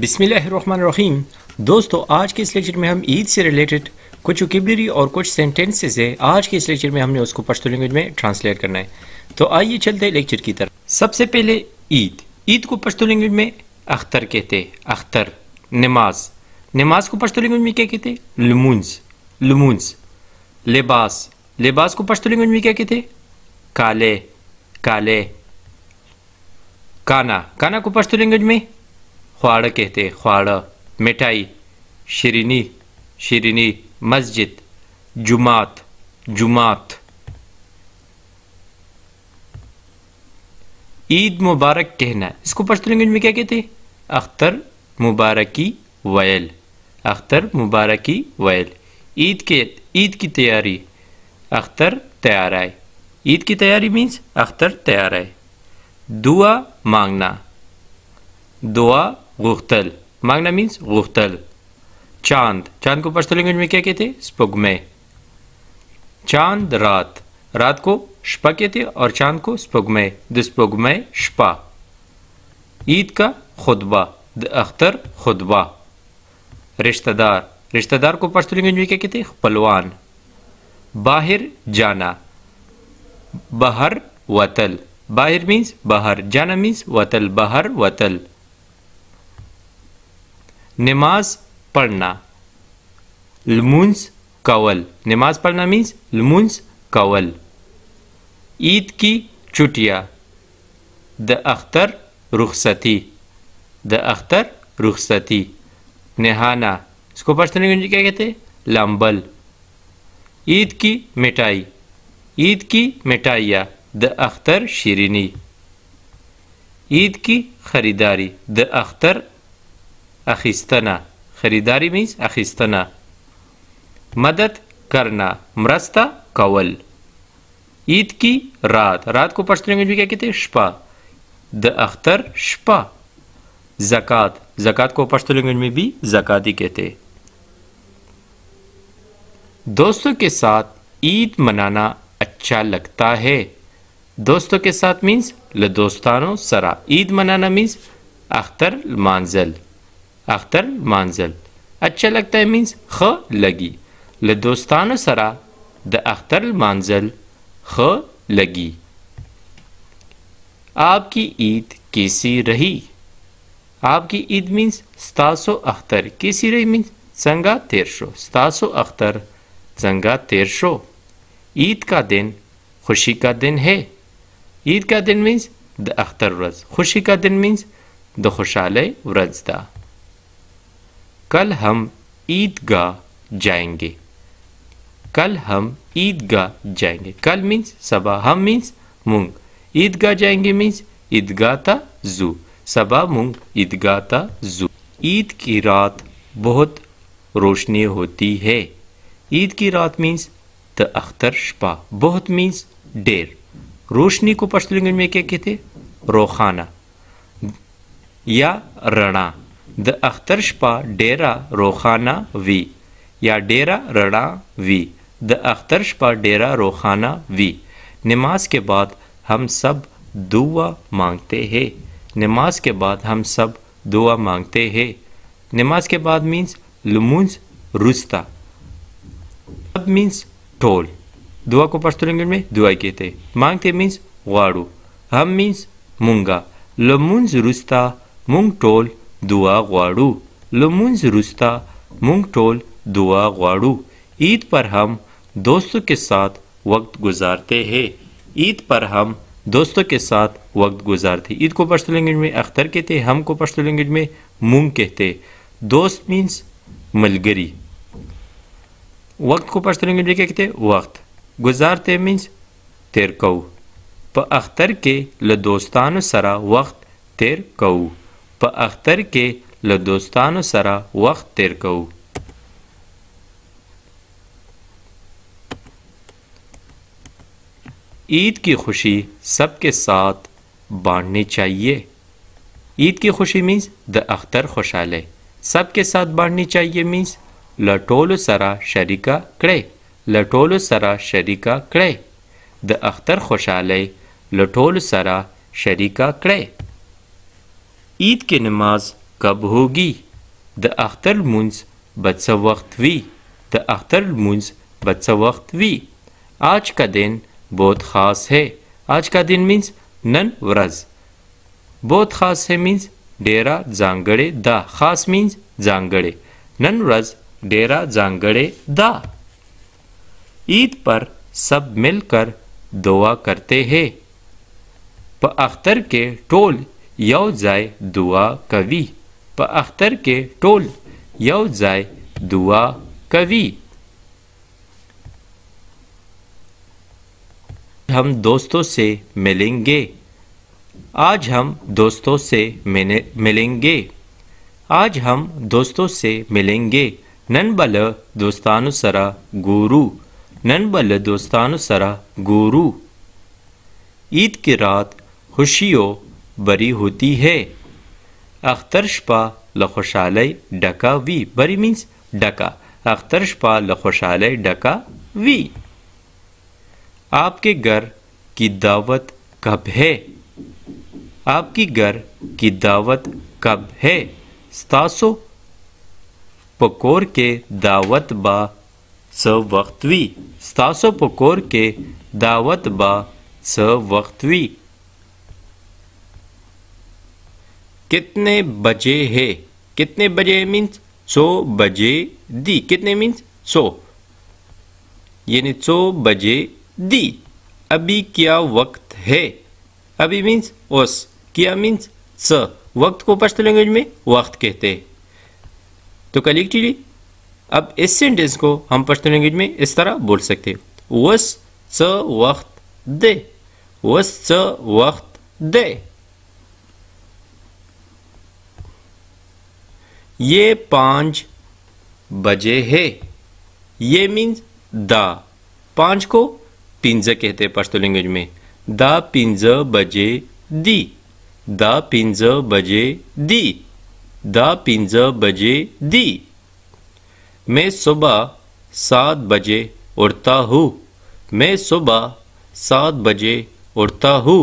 बिसमीम दोस्तों आज के इस लेक्चर में हम ईद से रिलेटेड कुछ वकेबलरी और कुछ सेंटेंसेस है आज के इस लेक्चर में हमने उसको पश्तो लैंग्वेज में ट्रांसलेट करना है तो आइए चलते लेक्चर की तरफ सबसे पहले ईद ईद को पश्तो लैंग्वेज में अख्तर कहते अख्तर नमाज नमाज को पश्तो लैंग्वेज में क्या कहते हैं लमूंज लिबास लिबास को पश्तो लैंग्वेज में क्या कहते काले काले काना काना को पश्तो लैंग्वेज में ख्वाड़ कहते ख्वाड़ मिठाई शरीनी शरीनी मस्जिद जुमात जुमात ईद मुबारक कहना इसको पश्चिम लैंग्वेज में क्या कहते हैं अख्तर मुबारकी वैल अख्तर मुबारकी वैल ईद के ईद की तैयारी अख्तर तैयार आए ईद की तैयारी मीन्स अख्तर तैयार आए दुआ मांगना दुआ गुख्तल मांगना मीन्स गुख्तल चांद चांद को पश्तो लैंग्वेज में क्या कहते हैं स्पुगमे चांद रात रात को शपा कहते और चांद को स्पुगमे द शपा ईद का खुतबा द अख्तर खुतबा रिश्तेदार रिश्तेदार को पश्तो लैंग्वेज में क्या कहते हैं पलवान बाहर जाना बाहर वतल बाहर मीन्स बाहर जाना मीन्स वतल बाहर वतल نماز پڑھنا لمونز کول نماز پڑھنا مینز لمونز کول عید کی چټیا د اختر رخصتی د اختر رخصتی نهانا इसको पश्चिम में क्या कहते हैं लंबल ईद की मिठाई ईद की मिठाइयाँ द अख्तर शीरिनी ईद की ख़रीदारी द अख्तर अखिस्तना खरीदारी मीन्स अखिस्तना मदद करना मरस्ता कवल ईद की रात रात को पश्चिम लैंग्वेज में क्या कहते हैं शपा द अख्तर शपा जक़ात जक़ात को पश्तो लैंग्वेज में भी जक़ात ही कहते हैं दोस्तों के साथ ईद मनाना अच्छा लगता है दोस्तों के साथ मीन्स ल दोस्तानों सरा ईद मनाना मीन्स अख्तर मानजल اختر مانزل اچھا لگتا ہے مینز خ لگی له دوستانو سره د اختر مانزل خ لگی آپ کی عید کیسی رہی آپ کی عید مینز ستاسو اختر کیسی رہی مینز څنګه تیر شو ستاسو اختر څنګه تیر شو عید کا دن خوشی کا دن ہے عید کا دن مینز د اختر ورځ خوشی کا دن مینز د خوشحالی ورځ ده कल हम ईदगाह जाएंगे कल हम ईदगाह जाएंगे कल मीन्स सबा हम मीन्स मूंग ईदगाह जाएंगे मीन्स ईदगाता जू सबा मूंग ईदगाता जू ईद की रात बहुत रोशनी होती है ईद की रात मीन्स द अख्तर शपा बहुत मीन्स डेर रोशनी को पश्चिम लैंग्वेज में क्या कहते रोखाना या रणा द अख्तरश पा डेरा रोखाना वी या डेरा रड़ा वी द अख्तरश पा डेरा रोखाना वी नमाज के बाद हम सब दुआ मांगते हैं नमाज के बाद हम सब दुआ मांगते हैं नमाज के बाद मीन्स लुमूंज रुस्ता अब मीन्स टोल दुआ को पश्तो लैंग्वेज में दुआ कहते मांगते मीन्स वाड़ू हम मीन्स मुंगा लुमूंज रुस्ता मुंग टोल دعا غواړو لمونځ وروسته مونږ ټول دعا غواړو عید پر هم دوستوں کے ساتھ وقت گزارتے ہیں عید پر ہم دوستوں کے ساتھ وقت گزارتے عید کو پشتو لینگویج میں اختر کہتے ہم کو پشتو لینگویج میں مونگ کہتے دوست مینس ملگری وقت کو پشتو لینگویج میں کیا کہتے وقت گزارتے مینس تیر کو په اختر کې له دوستانو سره وخت تیر کوو په اختر کې له دوستانو سره وخت تیر کوو عید की खुशी सबके साथ बांटनी चाहिए عید की खुशी मीन्स د اختر خوشاله सबके साथ बांटनी चाहिए मीन्स لټولو سره شریکه کړي لټولو سره شریکه کړي د اختر خوشاله لټولو سره شریکه کړي ईद की नमाज कब होगी द अख्तर मुंज बदसा वक्त वी द अख्तर मुंज बदसा वक्त वी आज का दिन बहुत ख़ास है आज का दिन मीन्स नन वरज बहुत ख़ास है मीन्स डेरा जांगड़े दा ख़ास मीन्स जांगड़े नन वरज डेरा जांगड़े दा ईद पर सब मिलकर दुआ करते हैं अख्तर के टोल یو ځای दुआ कवि प अख्तर के टोल یو ځای دعا کوي हम दोस्तों से मिलेंगे आज हम दोस्तों से मिलेंगे आज हम दोस्तों से मिलेंगे नन बल दोस्तानुसरा गुरु नन बल दोस्तानुसरा गुरु ईद की रात खुशियों बरी होती है अख्तरश पा लखुशालय डका वी बरी मीन्स डका अख्तरश पा लखुशालय डका वी आपके घर की दावत कब है आपकी घर की दावत कब है सतासो पकोर के दावत बा स वक्त सतासो पकोर के दावत बा स वक्त कितने बजे है कितने बजे मीन्स सो बजे दी कितने मीन्स सो यानी सो बजे दी अभी क्या वक्त है अभी मीन्स ओस क्या मीन्स स वक्त को पश्चिम लैंग्वेज में वक्त कहते हैं तो कलेक्टिवली अब इस सेंटेंस को हम पश्चिम लैंग्वेज में इस तरह बोल सकते हैं वस स वक्त दे वस स वक्त दे ये पाँच बजे है ये मीन्स द पाँच को पिंज कहते हैं पश्तो लैंग्वेज में द पिंज बजे दी द पिंज बजे दी द पिंज बजे दी मैं सुबह सात बजे उठता हूँ मैं सुबह सात बजे उठता हूँ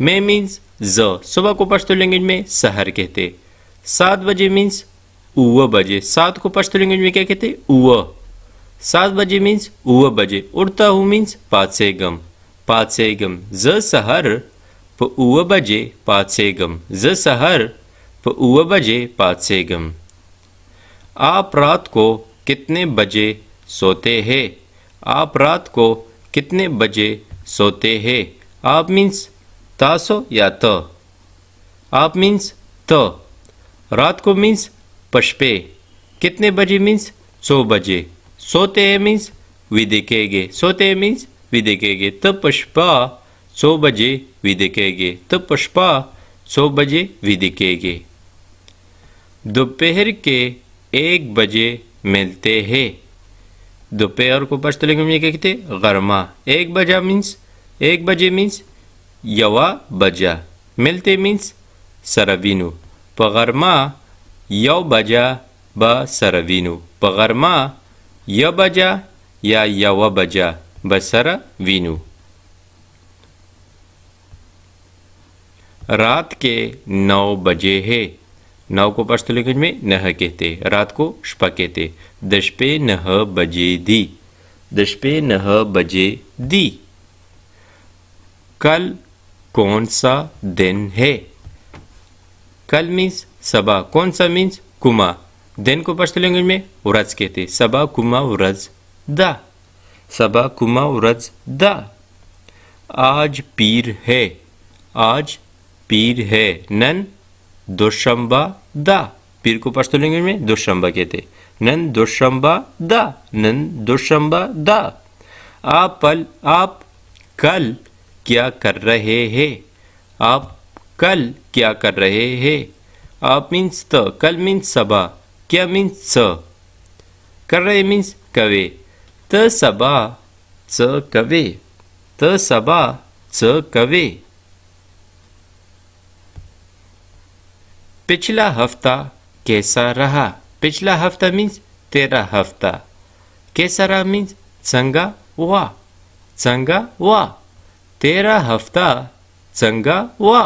मैं मीन्स ज सुबह को पश्तो लैंग्वेज में शहर कहते हैं सात बजे मीन्स ऊ बजे सात को पश्चिम लैंग्वेज तो में क्या कहते हैं सात बजे मीन्स ऊ बजे उड़ता हूँ मीन्स पाँच से गम पाँच से गम ज सहर प उव बजे पाँच से गम ज सहर प उव बजे पाँच से गम आप रात को कितने बजे सोते हैं आप रात को कितने बजे सोते हैं आप मीन्स तासो या त तो? आप मीन्स त तो? रात को मीन्स पशपे कितने बजे मीन्स सौ बजे सोते हैं मीन्स वी देखेगे सोते हैं मीन्स वी देखेगे तब पशपा सो बजे वी देखेगे तब पशपा सो बजे वी देखेगे दोपहर के एक बजे मिलते हैं दोपहर को पश्चिम लिंग में क्या कहते गर्मा गरमा एक बजा मीन्स एक बजे मीन्स यवा बजा मिलते मीन्स सरवीनू Pagarma Yaubaja Ba Saravinu. Pagarma Yabaja Ya Yawabaja Basara Vinu. रात के नौ बजे है नौ को पश्चिम लैंग्वेज में नह कहते रात को शपा कहते दश पे नह बजे दी दश पे नह बजे दी कल कौन सा दिन है कल मीन्स सबा कौन सा मीन्स कुमा देन को पश्चिम लैंग्वेज में उरज कहते सबा कुमा उरज द सबा कुमा उरज द आज पीर है आज पीर है नन दुशंबा द पीर को पश्चिम लैंग्वेज में दुशंबा कहते नन दुशंबा द नन दुशंबा द आप पल आप कल क्या कर रहे हैं आप कल क्या कर रहे हैं आप मीन्स त कल मीन्स सबा क्या मीन्स स कर रहे मीन्स कवे त सबा स कवे त सबा स कवे पिछला हफ्ता कैसा रहा पिछला हफ्ता मीन्स तेरा हफ्ता कैसा रहा मीन्स चंगा हुआ चंगा हुआ तेरा हफ्ता चंगा हुआ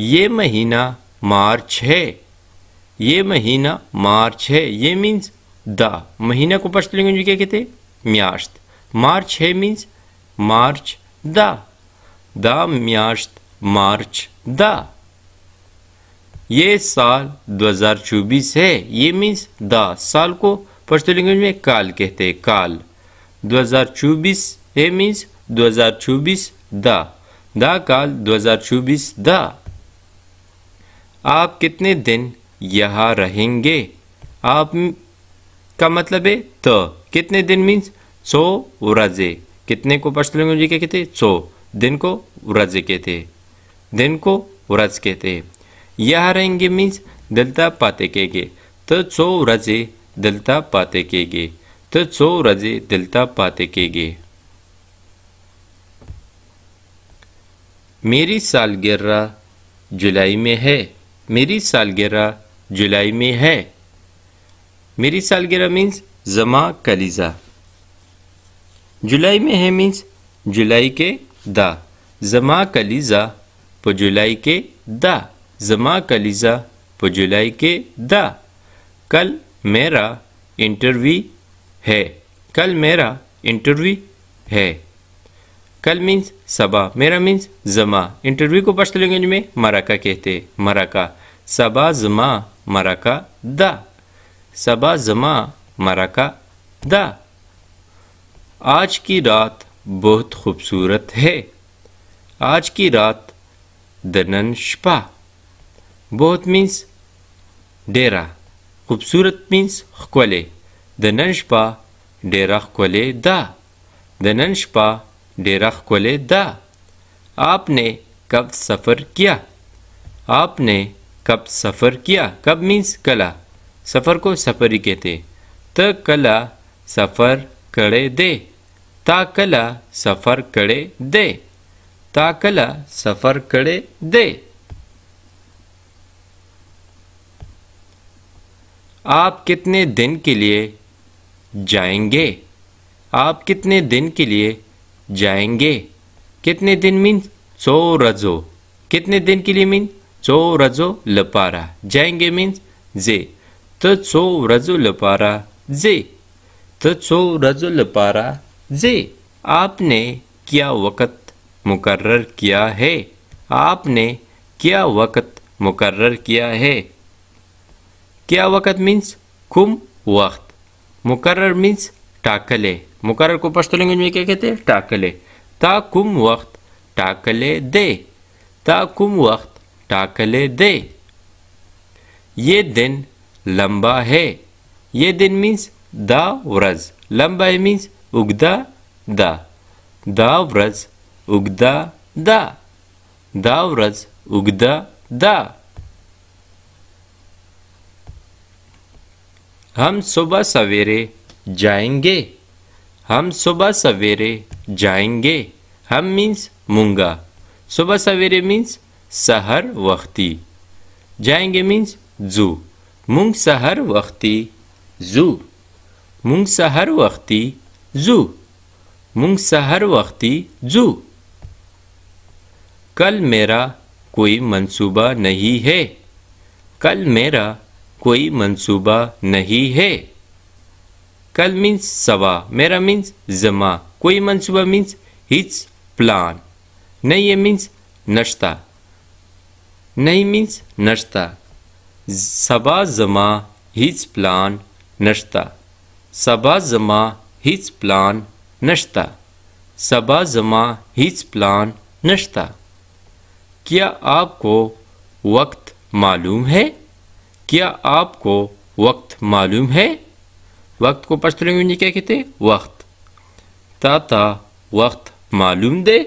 ये महीना मार्च है ये महीना मार्च है ये मीन्स द महीना को पश्चिम लैंग्वेज में क्या कहते हैं म्याश्त मार्च है मीन्स मार्च द द म्याश्त मार्च द ये साल 2024 है ये मीन्स द साल को पश्चिम लैंग्वेज में काल कहते हैं काल 2024 है मीन्स 2024 द द काल 2024 द आप कितने दिन यहाँ रहेंगे आप का मतलब है त कितने दिन मीन्स सो रजे कितने को पर्सनल लैंग्वेज क्या कहते सो दिन को रज कहते दिन को रज कहते यहाँ रहेंगे मीन्स दिलता पाते गे तो सो रजे दिलता पाते के गे तो सो रजे दिलता पाते के गे मेरी सालगिरह जुलाई में है मेरी सालगिरह जुलाई में है मेरी सालगिरह मीन्स जमा कलीज़ा जुलाई में है मीन्स जुलाई के दा जमा कलीज़ा पो जुलाई के दा जमा कलीज़ा पो जुलाई के द कल मेरा इंटरव्यू है कल मेरा इंटरव्यू है कल मीन्स सबा मेरा मीन्स जमा इंटरव्यू को पश्चिम लैंग्वेज में मराका कहते हैं मराका सबा जमा मरका द सबा जमा मरका द आज की रात बहुत खूबसूरत है आज की रात दनन शपा बहुत मीन्स डेरा खूबसूरत मीन्स खले दनन शपा डेरा खले द दनन शपा डेरा खले द आपने कब सफ़र किया आपने कब सफ़र किया कब मीन्स कला सफ़र को सफ़र ही कहते त कला सफ़र करे दे ता कला सफ़र करे दे ता कला सफ़र करे दे आप कितने दिन के लिए जाएंगे आप कितने दिन के लिए जाएंगे कितने दिन मीन्स सो रजो कितने दिन के लिए मीन्स लपारा जाएंगे मीन्स जे means चो रजो लपारा जे तो चो रजो लपारा जे आपने क्या वक़्त मुकर्र किया है आपने क्या वक़्त मुकर्र किया है क्या वक़्त मीन्स कुम वक्त मुकर्र मीन्स टाकले मुकर्र को पश्चो लैंग्वेज में क्या कहते हैं टाकले ता कुम वक्त टाकले दे ता कुम वक्त टाकले दे ये दिन लंबा है ये दिन मीन्स द व्रज लंबा है मीन्स उगदा द द व्रज उगदा द द व्रज उगदा द हम सुबह सवेरे जाएंगे हम सुबह सवेरे जाएंगे हम मीन्स मूंगा सुबह सवेरे मीन्स सहर वक्ती जाएंगे मीन्स जू मुंग सहर वक्ती जू मुंग सहर वक्ती जू मुंग सहर वक्ती जू कल मेरा कोई मंसूबा नहीं है कल मेरा कोई मंसूबा नहीं है कल मीन्स सवा मेरा मीन्स जमा कोई मंसूबा मीन्स हिट्स प्लान नहीं ये मीन्स नश्ता नहीं मीन्स नश्ता सबा ज़मा हिज प्लान नश्ता सबा ज़मा हिज प्लान नश्ता सबा जमा हिज प्लान नश्ता क्या आपको वक्त मालूम है क्या आपको वक्त मालूम है वक्त को पश्चिम लैंग्वेज में क्या कहते हैं वक्त ताता वक्त मालूम दे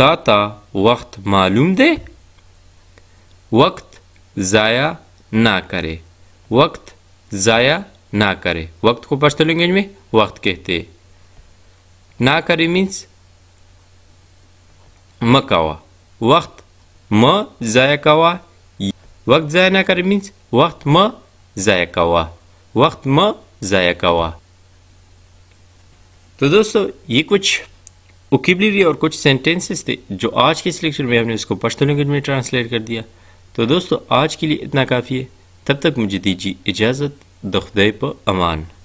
ताता वक्त मालूम दे वक्त ज़ाया ना करे वक्त ज़ाया ना करे वक्त को पर्सनल लैंग्वेज में वक्त कहते ना करे मीन्स मकावा वक्त म ज़ाया कवा वक्त ज़ाया ना करे मीन्स वक्त म ज़ाया कवा वक्त म ज़ाया कवा तो दोस्तों ये कुछ ओकेबलरी और कुछ सेंटेंसेस थे जो आज के इस लेक्चर में हमने इसको पर्सनल लैंग्वेज में ट्रांसलेट कर दिया तो दोस्तों आज के लिए इतना काफ़ी है तब तक मुझे दीजिए इजाज़त दखदे पर अमान